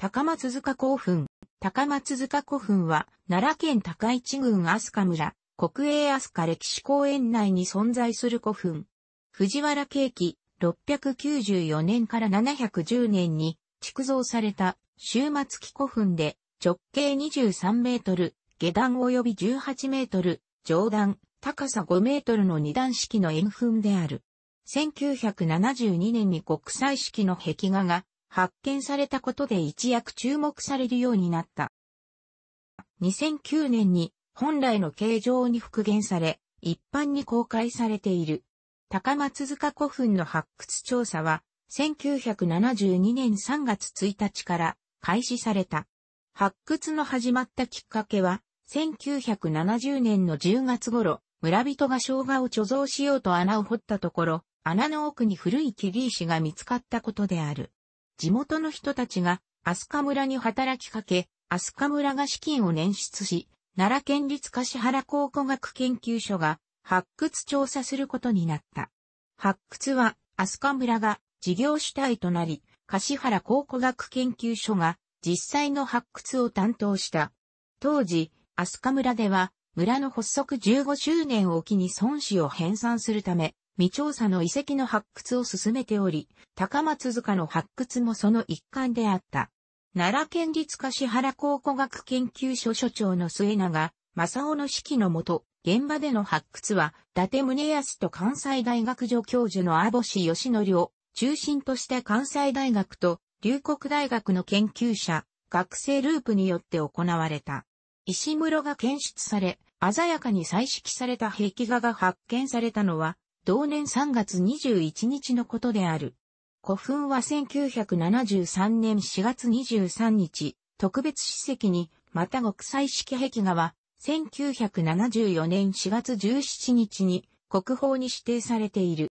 高松塚古墳。高松塚古墳は、奈良県高市郡飛鳥村、国営飛鳥歴史公園内に存在する古墳。藤原景気、694年から710年に、築造された、終末期古墳で、直径23メートル、下段及び18メートル、上段、高さ5メートルの二段式の円墳である。1972年に国際式の壁画が発見されたことで一躍注目されるようになった。2009年に本来の形状に復元され、一般に公開されている。高松塚古墳の発掘調査は、1972年3月1日から開始された。発掘の始まったきっかけは、1970年の10月頃、村人が生姜を貯蔵しようと穴を掘ったところ、穴の奥に古い切り石が見つかったことである。地元の人たちが、飛鳥村に働きかけ、飛鳥村が資金を捻出し、奈良県立橿原考古学研究所が発掘調査することになった。発掘は、飛鳥村が事業主体となり、橿原考古学研究所が実際の発掘を担当した。当時、飛鳥村では、村の発足15周年を機に孫子を編纂するため、未調査の遺跡の発掘を進めており、高松塚の発掘もその一環であった。奈良県立柏原考古学研究所所長の末永、正雄の指揮のもと、現場での発掘は、伊達宗康と関西大学助教授の阿星義則を中心とした関西大学と龍谷大学の研究者、学生ループによって行われた。石室が検出され、鮮やかに彩色された壁画が発見されたのは、同年3月21日のことである。古墳は1973年4月23日、特別史跡に、また国際式壁画は、1974年4月17日に国宝に指定されている。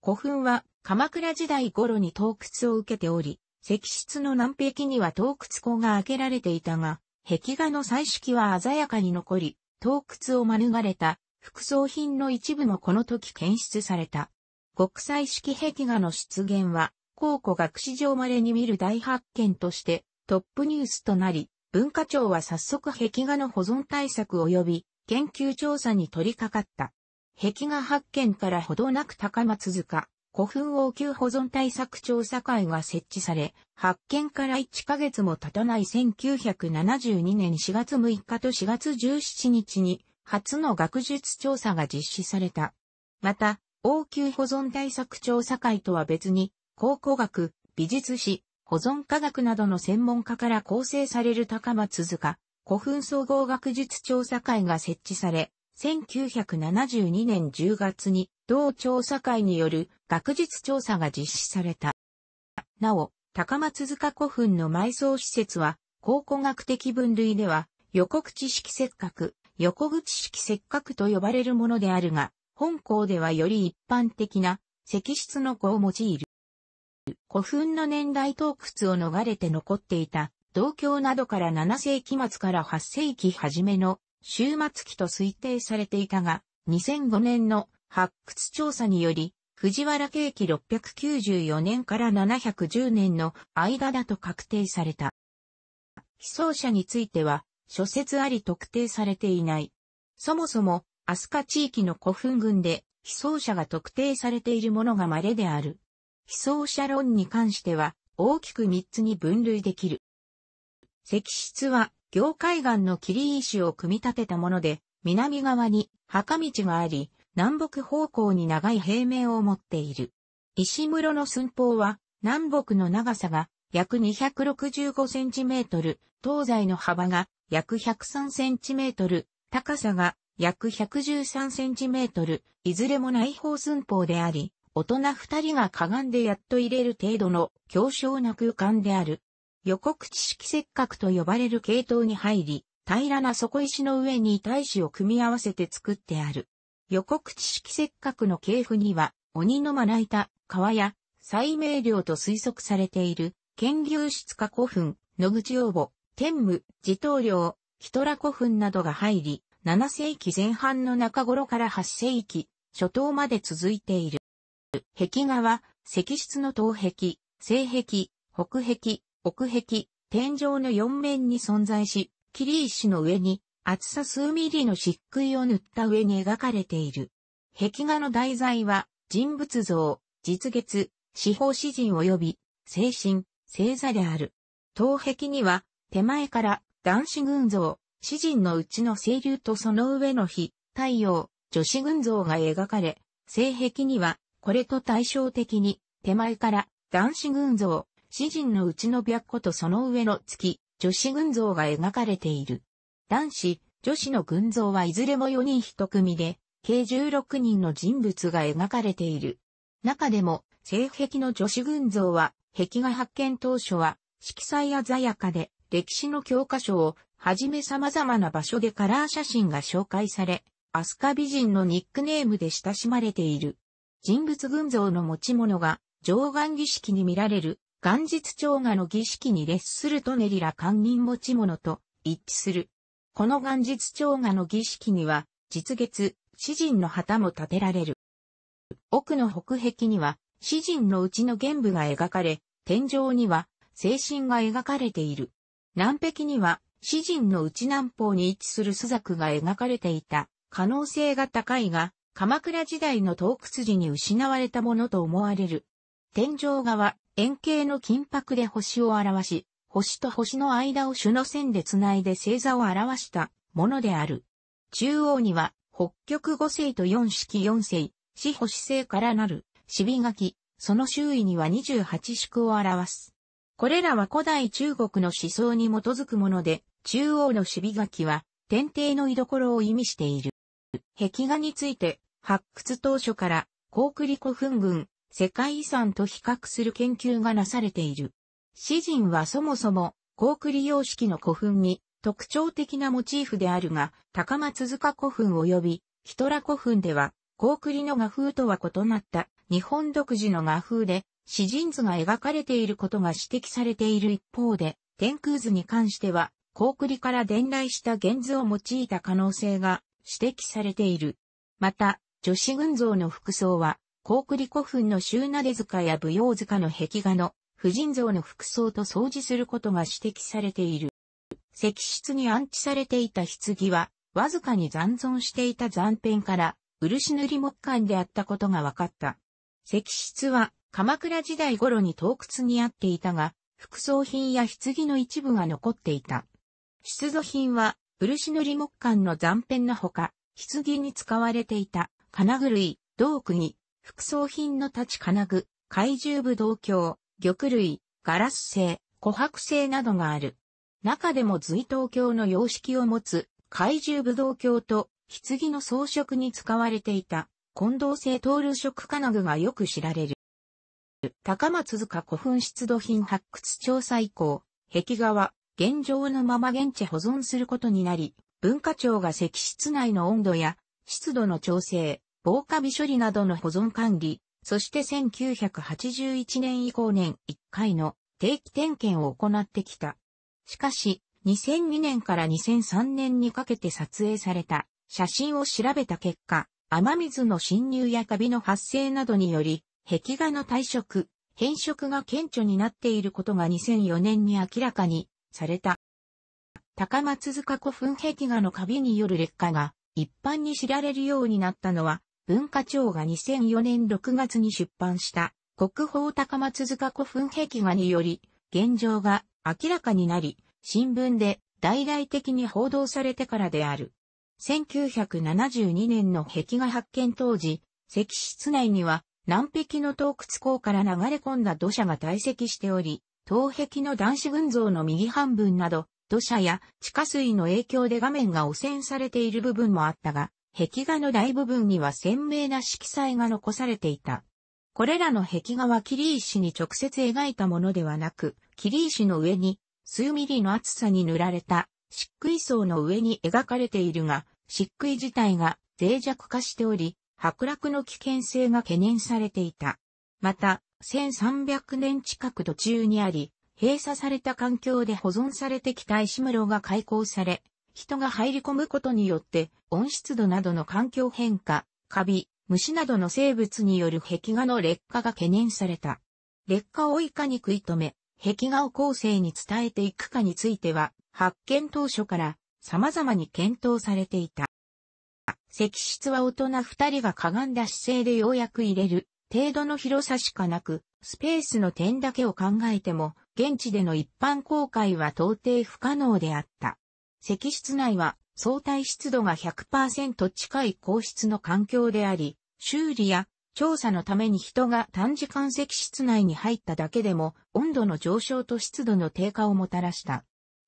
古墳は鎌倉時代頃に洞窟を受けており、石室の南壁には洞窟口が開けられていたが、壁画の彩色は鮮やかに残り、洞窟を免れた副葬品の一部もこの時検出された。国際式壁画の出現は、考古学史上稀に見る大発見としてトップニュースとなり、文化庁は早速壁画の保存対策及び研究調査に取り掛かった。壁画発見からほどなく高松塚、古墳応急保存対策調査会が設置され、発見から1ヶ月も経たない1972年4月6日と4月17日に初の学術調査が実施された。また、応急保存対策調査会とは別に、考古学、美術史、保存科学などの専門家から構成される高松塚、古墳総合学術調査会が設置され、1972年10月に同調査会による学術調査が実施された。なお、高松塚古墳の埋葬施設は、考古学的分類では予告知識切獲、横口式石くと呼ばれるものであるが、本校ではより一般的な石室の子を用いる。古墳の年代洞窟を逃れて残っていた、同郷などから7世紀末から8世紀初めの終末期と推定されていたが、2005年の発掘調査により、藤原景気694年から710年の間だと確定された。被葬者については、諸説あり特定されていない。そもそも、飛鳥地域の古墳群で、被葬者が特定されているものが稀である。被葬者論に関しては、大きく3つに分類できる。石室は、行海岸の切石を組み立てたもので、南側に墓道があり、南北方向に長い平面を持っている。石室の寸法は、南北の長さが約265センチメートル、東西の幅が約1 0 3トル、高さが約1 1 3トル、いずれも内方寸法であり、大人二人がかがんでやっと入れる程度の強小な空間である。横口式か角と呼ばれる系統に入り、平らな底石の上に大石を組み合わせて作ってある。横口式か角の系譜には、鬼のまな板、川や、西明陵と推測されている、剣牛質化古墳、野口応募、天武、自頭領、ヒトラ古墳などが入り、7世紀前半の中頃から8世紀初頭まで続いている。壁画は、石室の東壁、西壁、北壁、奥壁、天井の4面に存在し、切石の上に厚さ数ミリの漆喰を塗った上に描かれている。壁画の題材は、人物像、実月、司法詩人及び、精神、星座である。東壁には、手前から男子群像、詩人のうちの清流とその上の日、太陽、女子群像が描かれ、性癖には、これと対照的に、手前から男子群像、詩人のうちの白子とその上の月、女子群像が描かれている。男子、女子の群像はいずれも4人1組で、計16人の人物が描かれている。中でも、性癖の女子群像は、壁画発見当初は、色彩鮮やかで、歴史の教科書をはじめ様々な場所でカラー写真が紹介され、アスカ美人のニックネームで親しまれている。人物群像の持ち物が上岸儀式に見られる、元日長賀の儀式に列するとネリラ官人持ち物と一致する。この元日長賀の儀式には、実月、詩人の旗も立てられる。奥の北壁には、詩人のうちの玄武が描かれ、天井には、精神が描かれている。南壁には、詩人の内南方に位置する朱雀が描かれていた可能性が高いが、鎌倉時代の洞窟時に失われたものと思われる。天井画は円形の金箔で星を表し、星と星の間を種の線で繋いで星座を表したものである。中央には北極五星と四式四星、四星星からなる、しびがき、その周囲には28宿を表す。これらは古代中国の思想に基づくもので、中央の守備書きは、天帝の居所を意味している。壁画について、発掘当初から、高リ古墳群、世界遺産と比較する研究がなされている。詩人はそもそも、高リ様式の古墳に、特徴的なモチーフであるが、高松塚古墳及び、ヒトラ古墳では、高リの画風とは異なった、日本独自の画風で、詩人図が描かれていることが指摘されている一方で、天空図に関しては、高栗から伝来した原図を用いた可能性が指摘されている。また、女子群像の服装は、高栗古墳の周で塚や舞踊塚の壁画の、婦人像の服装と相似することが指摘されている。石室に安置されていた棺は、わずかに残存していた残片から、漆塗り木管であったことが分かった。石室は、鎌倉時代頃に洞窟にあっていたが、副葬品や棺の一部が残っていた。出土品は、漆塗り木管の残片のほか、棺に使われていた金具類、道具に、副葬品の立ち金具、怪獣部道鏡、玉類、ガラス製、琥珀製などがある。中でも随刀鏡の様式を持つ怪獣武道鏡と棺の装飾に使われていた近藤製トール色金具がよく知られる。高松塚古墳出土品発掘調査以降、壁画は現状のまま現地保存することになり、文化庁が石室内の温度や湿度の調整、防火火処理などの保存管理、そして1981年以降年1回の定期点検を行ってきた。しかし、2002年から2003年にかけて撮影された写真を調べた結果、雨水の侵入やカビの発生などにより、壁画の退色、変色が顕著になっていることが2004年に明らかにされた。高松塚古墳壁画のカビによる劣化が一般に知られるようになったのは、文化庁が2004年6月に出版した国宝高松塚古墳壁画により、現状が明らかになり、新聞で大々的に報道されてからである。1972年の壁画発見当時、石室内には南壁の洞窟港から流れ込んだ土砂が堆積しており、東壁の男子群像の右半分など、土砂や地下水の影響で画面が汚染されている部分もあったが、壁画の大部分には鮮明な色彩が残されていた。これらの壁画は霧石に直接描いたものではなく、霧石の上に数ミリの厚さに塗られた漆喰層の上に描かれているが、漆喰自体が脆弱化しており、剥落の危険性が懸念されていた。また、1300年近く途中にあり、閉鎖された環境で保存されてきた石室が開港され、人が入り込むことによって温湿度などの環境変化、カビ、虫などの生物による壁画の劣化が懸念された。劣化をいかに食い止め、壁画を後世に伝えていくかについては、発見当初から様々に検討されていた。石室は大人二人がかがんだ姿勢でようやく入れる程度の広さしかなく、スペースの点だけを考えても、現地での一般公開は到底不可能であった。石室内は相対湿度が100%近い皇室の環境であり、修理や調査のために人が短時間石室内に入っただけでも温度の上昇と湿度の低下をもたらした。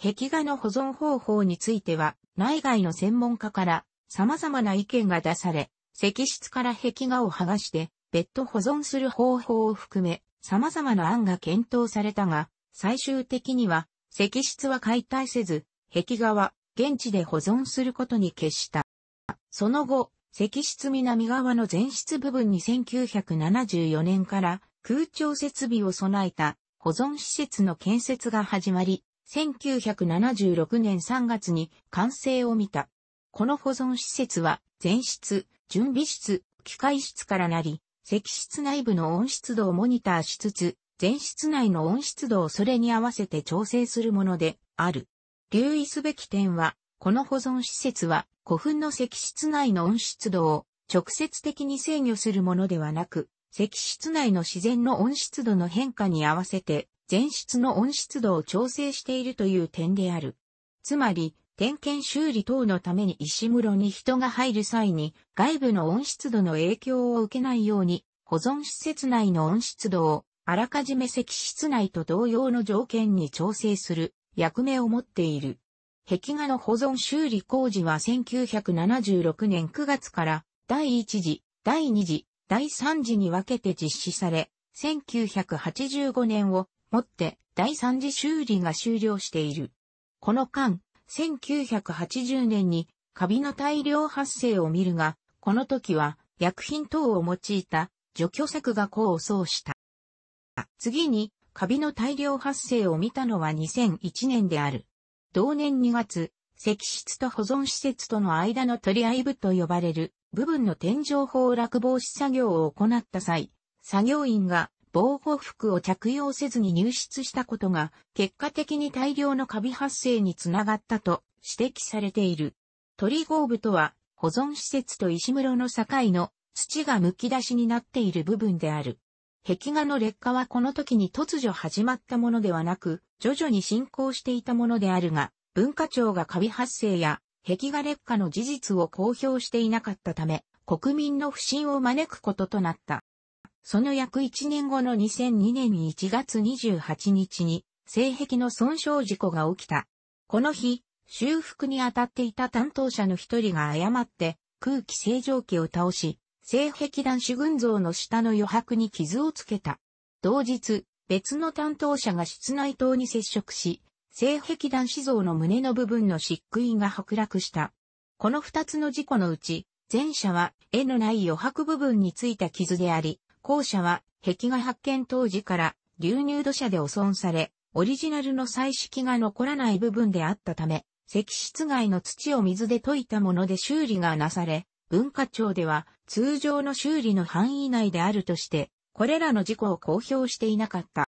壁画の保存方法については内外の専門家から様々な意見が出され、石室から壁画を剥がして別途保存する方法を含め、様々な案が検討されたが、最終的には石室は解体せず、壁画は現地で保存することに決した。その後、石室南側の前室部分に1974年から空調設備を備えた保存施設の建設が始まり、1976年3月に完成を見た。この保存施設は、全室、準備室、機械室からなり、石室内部の温湿度をモニターしつつ、全室内の温湿度をそれに合わせて調整するものである。留意すべき点は、この保存施設は古墳の石室内の温湿度を直接的に制御するものではなく、石室内の自然の温湿度の変化に合わせて、全室の温湿度を調整しているという点である。つまり、点検修理等のために石室に人が入る際に外部の温湿度の影響を受けないように保存施設内の温湿度をあらかじめ石室内と同様の条件に調整する役目を持っている。壁画の保存修理工事は1976年9月から第1次、第2次、第3次に分けて実施され、1985年をもって第3次修理が終了している。この間、1980年にカビの大量発生を見るが、この時は薬品等を用いた除去策が功を奏した。次にカビの大量発生を見たのは2001年である。同年2月、石室と保存施設との間の取り合い部と呼ばれる部分の天井崩落防止作業を行った際、作業員が防護服を着用せずに入室したことが、結果的に大量のカビ発生につながったと指摘されている。鳥合部とは、保存施設と石室の境の土が剥き出しになっている部分である。壁画の劣化はこの時に突如始まったものではなく、徐々に進行していたものであるが、文化庁がカビ発生や壁画劣化の事実を公表していなかったため、国民の不信を招くこととなった。その約1年後の2002年1月28日に、性癖の損傷事故が起きた。この日、修復に当たっていた担当者の一人が誤って空気清浄機を倒し、性癖男子群像の下の余白に傷をつけた。同日、別の担当者が室内灯に接触し、性癖男子像の胸の部分の漆喰が剥落した。この二つの事故のうち、前者は絵のない余白部分についた傷であり、校舎は壁画発見当時から流入土砂で汚損され、オリジナルの彩色が残らない部分であったため、石室外の土を水で溶いたもので修理がなされ、文化庁では通常の修理の範囲内であるとして、これらの事故を公表していなかった。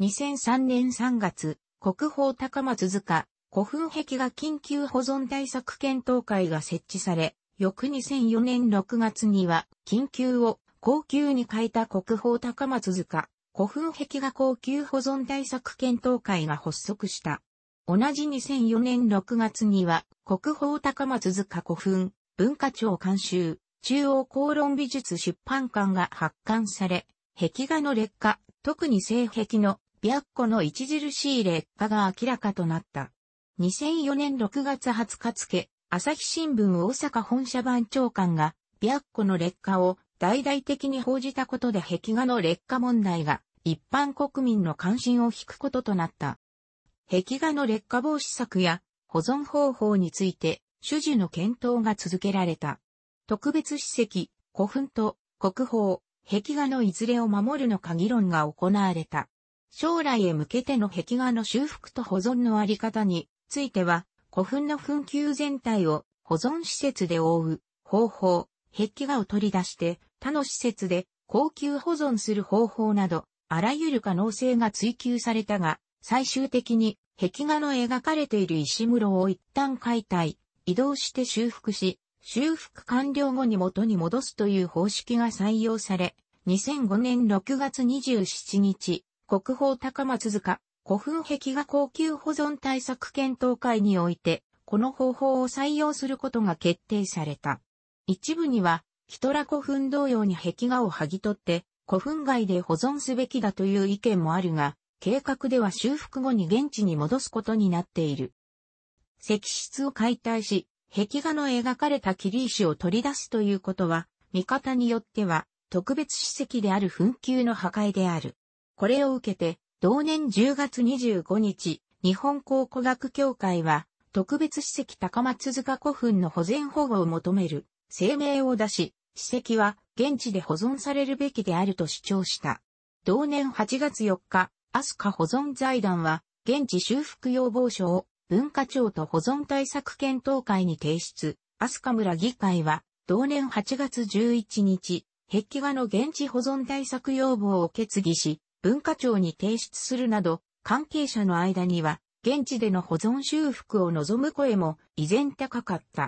2003年3月、国宝高松塚、古墳壁画緊急保存対策検討会が設置され、翌2004年6月には、緊急を高級に変えた国宝高松塚、古墳壁画高級保存対策検討会が発足した。同じ2004年6月には、国宝高松塚古墳、文化庁監修、中央公論美術出版館が発刊され、壁画の劣化、特に性壁の白虎の著しい劣化が明らかとなった。2004年6月20日付、朝日新聞大阪本社番長官が、白虎の劣化を大々的に報じたことで壁画の劣化問題が一般国民の関心を引くこととなった。壁画の劣化防止策や保存方法について主事の検討が続けられた。特別史跡、古墳と国宝、壁画のいずれを守るのか議論が行われた。将来へ向けての壁画の修復と保存のあり方については、古墳の墳丘全体を保存施設で覆う方法、壁画を取り出して他の施設で高級保存する方法など、あらゆる可能性が追求されたが、最終的に壁画の描かれている石室を一旦解体、移動して修復し、修復完了後に元に戻すという方式が採用され、2005年6月27日、国宝高松塚古墳壁画高級保存対策検討会において、この方法を採用することが決定された。一部にはヒトラ古墳同様に壁画を剥ぎ取って、古墳外で保存すべきだという意見もあるが、計画では修復後に現地に戻すことになっている。石室を解体し、壁画の描かれた切り石を取り出すということは、見方によっては、特別史跡である墳丘の破壊である。これを受けて、同年10月25日、日本考古学協会は、特別史跡高松塚古墳の保全保護を求める声明を出し、史跡は現地で保存されるべきであると主張した。同年8月4日、アスカ保存財団は、現地修復要望書を文化庁と保存対策検討会に提出。アスカ村議会は、同年8月11日、壁画の現地保存対策要望を決議し、文化庁に提出するなど、関係者の間には、現地での保存修復を望む声も依然高かった。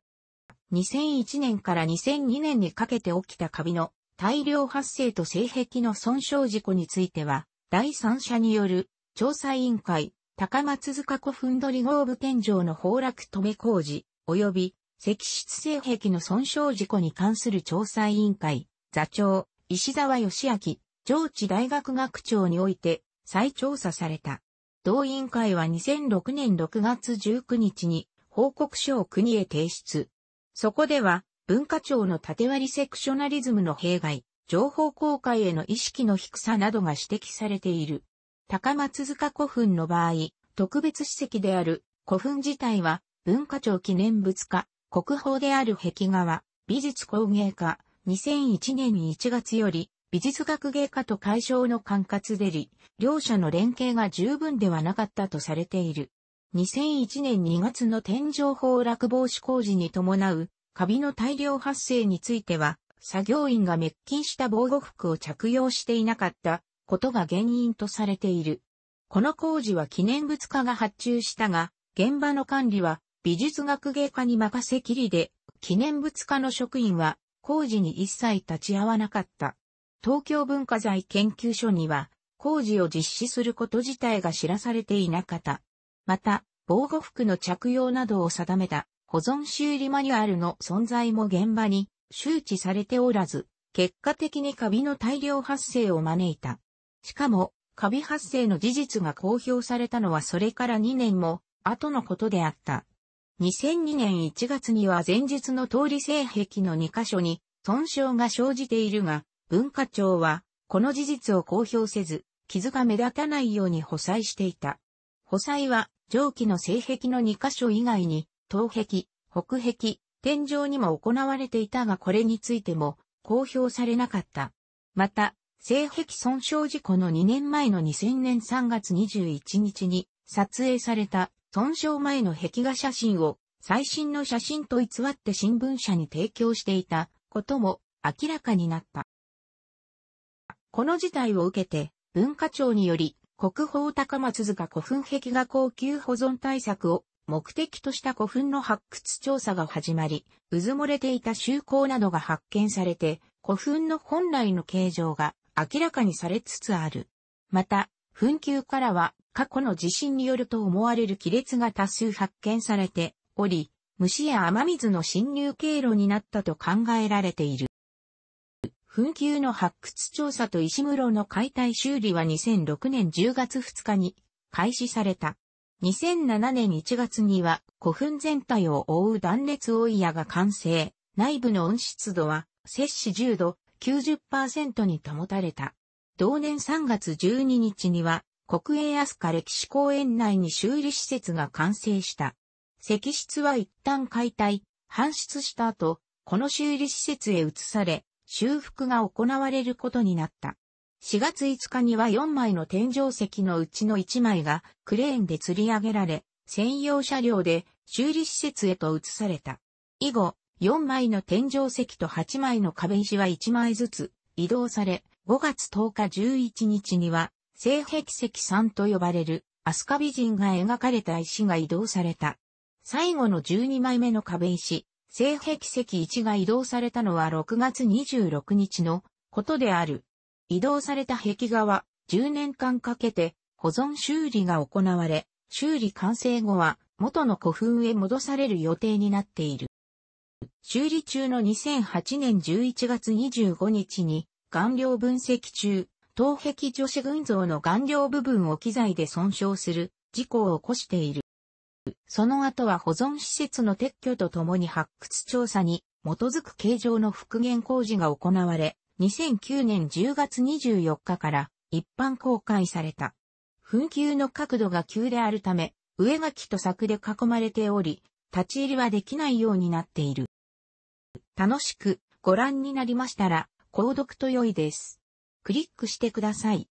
2001年から2002年にかけて起きたカビの大量発生と性癖の損傷事故については、第三者による調査委員会、高松塚古墳取合部天井の崩落止め工事、及び石室性壁の損傷事故に関する調査委員会、座長、石沢義明、上智大学学長において再調査された。同委員会は2006年6月19日に報告書を国へ提出。そこでは、文化庁の縦割りセクショナリズムの弊害、情報公開への意識の低さなどが指摘されている。高松塚古墳の場合、特別史跡である古墳自体は文化庁記念物化、国宝である壁画は美術工芸家2001年1月より美術学芸家と解消の管轄でり、両者の連携が十分ではなかったとされている。2001年2月の天井崩落防止工事に伴う、カビの大量発生については、作業員が滅菌した防護服を着用していなかったことが原因とされている。この工事は記念物化が発注したが、現場の管理は美術学芸家に任せきりで、記念物化の職員は工事に一切立ち会わなかった。東京文化財研究所には工事を実施すること自体が知らされていなかった。また、防護服の着用などを定めた保存修理マニュアルの存在も現場に周知されておらず、結果的にカビの大量発生を招いた。しかも、カビ発生の事実が公表されたのはそれから2年も後のことであった。2002年1月には前述の通り性壁の2カ所に損傷が生じているが、文化庁はこの事実を公表せず、傷が目立たないように補細していた。補細は上記の性壁の2箇所以外に、東壁、北壁、天井にも行われていたがこれについても公表されなかった。また、性壁損傷事故の2年前の2000年3月21日に撮影された損傷前の壁画写真を最新の写真と偽って新聞社に提供していたことも明らかになった。この事態を受けて文化庁により国宝高松塚古墳壁画高級保存対策を目的とした古墳の発掘調査が始まり、渦漏れていた修行などが発見されて、古墳の本来の形状が明らかにされつつある。また、墳丘からは過去の地震によると思われる亀裂が多数発見されており、虫や雨水の侵入経路になったと考えられている。紛糾の発掘調査と石室の解体修理は2006年10月2日に開始された。2007年1月には古墳全体を覆う断熱追い屋が完成。内部の温湿度は摂氏10度90%に保たれた。同年3月12日には国営スカ歴史公園内に修理施設が完成した。石室は一旦解体、搬出した後、この修理施設へ移され、修復が行われることになった。4月5日には4枚の天井石のうちの1枚がクレーンで吊り上げられ、専用車両で修理施設へと移された。以後、4枚の天井石と8枚の壁石は1枚ずつ移動され、5月10日11日には、聖壁石3と呼ばれる、アスカ美人が描かれた石が移動された。最後の12枚目の壁石、性壁石1が移動されたのは6月26日のことである。移動された壁画は10年間かけて保存修理が行われ、修理完成後は元の古墳へ戻される予定になっている。修理中の2008年11月25日に、顔料分析中、東壁女子群像の顔料部分を機材で損傷する事故を起こしている。その後は保存施設の撤去とともに発掘調査に基づく形状の復元工事が行われ、2009年10月24日から一般公開された。墳丘の角度が急であるため、上書きと柵で囲まれており、立ち入りはできないようになっている。楽しくご覧になりましたら、購読と良いです。クリックしてください。